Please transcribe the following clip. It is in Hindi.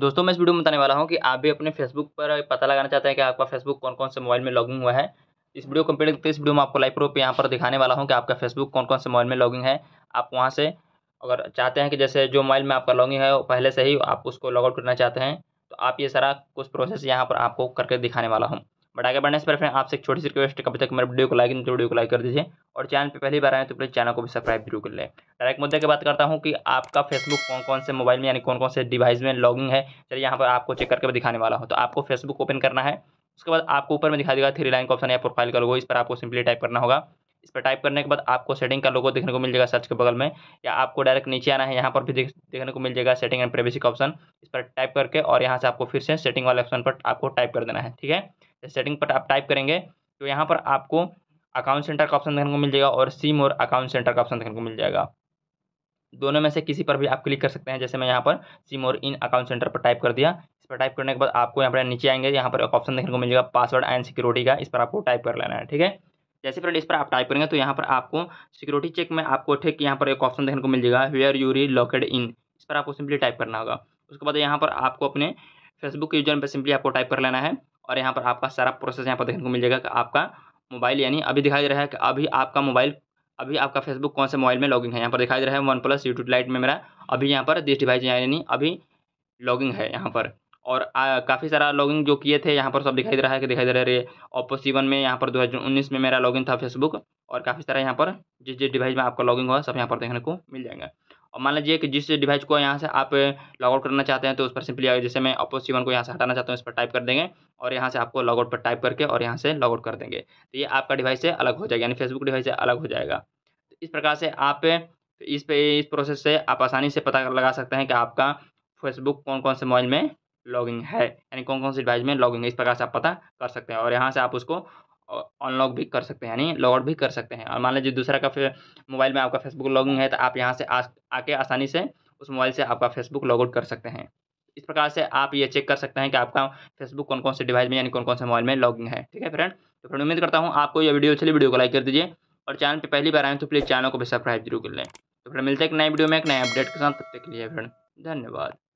दोस्तों मैं इस वीडियो में बताने वाला हूँ कि आप भी अपने फेसबुक पर पता लगाना चाहते हैं कि आपका फेसबुक कौन कौन से मोबाइल में लॉगिंग हुआ है इस वीडियो को कंप्लीट करते इस वीडियो में आपको लाइव प्रूफ यहाँ पर दिखाने वाला हूँ कि आपका फेसबुक कौन कौन से मोबाइल में लॉगिंग है आप वहाँ से अगर चाहते हैं कि जैसे जो मोबाइल में आपका लॉगिंग है पहले से ही आप उसको लॉगआउट करना चाहते हैं तो आप ये सारा कुछ प्रोसेस यहाँ पर आपको करके दिखाने वाला हूँ बट आगे बढ़ने से पहले फ्रेंड आपसे एक छोटी सी रिक्वेस्ट कभी तक मेरे वीडियो को लाइक नहीं तो वीडियो को लाइक कर दीजिए और चैनल पे पहली बार आए तो प्लीज़ चैनल को भी सब्सक्राइब जरूर कर लें डायरेक्ट मुद्दे की बात करता हूँ कि आपका फेसबुक कौन कौन से मोबाइल में यानी कौन कौन से डिवाइस में लॉगिंग है चलिए यहाँ पर आपको चेक करके दिखाने वाला हूँ तो आपको फेसबुक ओपन करना है उसके बाद आपको ऊपर में दिखा देगा थ्री लाइन का ऑप्शन या प्रोफाइल का लोगो इस पर आपको सिंपली टाइप करना होगा इस पर टाइप करने के बाद आपको सेटिंग का लोगो देखने को मिल जाएगा सर्च के बगल में या आपको डायरेक्ट नीचे आना है यहाँ पर भी देखने को मिल जाएगा सेटिंग एंड प्राइवेसी का ऑप्शन इस पर टाइप करके और यहाँ से आपको फिर से सेटिंग वाले ऑप्शन पर आपको टाइप कर देना है ठीक है सेटिंग पर आप टाइप करेंगे तो यहाँ पर आपको अकाउंट सेंटर का ऑप्शन देखने को मिल जाएगा और सिम और अकाउंट सेंटर का ऑप्शन देखने को मिल जाएगा दोनों में से किसी पर भी आप क्लिक कर सकते हैं जैसे मैं यहाँ पर सिम और इन अकाउंट सेंटर पर टाइप कर दिया इस पर टाइप करने के बाद आपको यहाँ पर नीचे आएंगे यहाँ पर एक ऑप्शन देखने को मिलेगा पासवर्ड एंड सिक्योरिटी का इस पर आपको टाइप कर लेना है ठीक है जैसे फ्रेंड इस पर आप टाइप करेंगे तो यहाँ पर आपको सिक्योरिटी चेक में आपको ठीक यहाँ पर एक ऑप्शन देखने को मिल जाएगा where you're locked in इस पर आपको सिंपली टाइप करना होगा उसके बाद यहाँ पर आपको अपने फेसबुक यूजर पर सिंपली आपको टाइप कर लेना है और यहाँ पर आपका सारा प्रोसेस यहाँ पर देखने को मिल जाएगा कि आपका मोबाइल यानी अभी दिखाई दे रहा है कि अभी आपका मोबाइल अभी आपका फेसबुक कौन से मोबाइल में लॉगिंग है यहाँ पर दिखाई दे रहा है वन प्लस यूट्यूब लाइट में मेरा अभी यहाँ पर दिस डिवाइस यानी अभी लॉगिंग है यहाँ पर और काफ़ी सारा लॉगिंग जो किए थे यहाँ पर सब दिखाई दे रहा है कि दिखाई दे रहा है ओप्पो सीवन में यहाँ पर 2019 में मेरा लॉगिन था फेसबुक और काफ़ी सारा यहाँ पर जिस जिस डिवाइस में आपका लॉगिंग हुआ सब यहाँ पर देखने को मिल जाएगा और मान लीजिए कि जिस डिवाइस को यहाँ से आप लॉगआउट करना चाहते हैं तो उस पर सिंपली जैसे मैं ओप्पो सी को यहाँ से हटाना चाहता हूँ इस पर टाइप कर देंगे और यहाँ से आपको लॉगआउट पर टाइप करके और यहाँ से लॉगआउट कर देंगे तो ये आपका डिवाइस से अलग हो जाएगा यानी फेसबुक डिवाइस से अलग हो जाएगा तो इस प्रकार से आप तो इस पे इस प्रोसेस से आप आसानी से पता लगा सकते हैं कि आपका फेसबुक कौन कौन से मोबाइल में लॉगिंग है यानी कौन कौन से डिवाइस में लॉगिंग है इस प्रकार से आप पता कर सकते हैं और यहाँ से आप उसको अनलॉक भी कर सकते हैं यानी लॉगआउट भी कर सकते हैं और मान लीजिए दूसरा का मोबाइल में आपका फेसबुक लॉगिंग है तो आप यहाँ से आ, आके आसानी से उस मोबाइल से आपका फेसबुक लॉग आउट कर सकते हैं इस प्रकार से आप ये चेक कर सकते हैं कि आपका फेसबुक कौन कौन से डिवाइस में यानी कौन कौन से मोबाइल में लॉगिंग है ठीक है फ्रेंड तो फ्रेंड उम्मीद करता हूँ आपको ये वीडियो चली वीडियो को लाइक कर दीजिए और चैनल पर पहली बार आए तो प्लीज़ चैनल को भी सब्सक्राइब जरूर कर लें तो फ्रेंड मिलते हैं एक नए वीडियो में एक नए अपडेट के साथ तब तक के लिए फ्रेंड धन्यवाद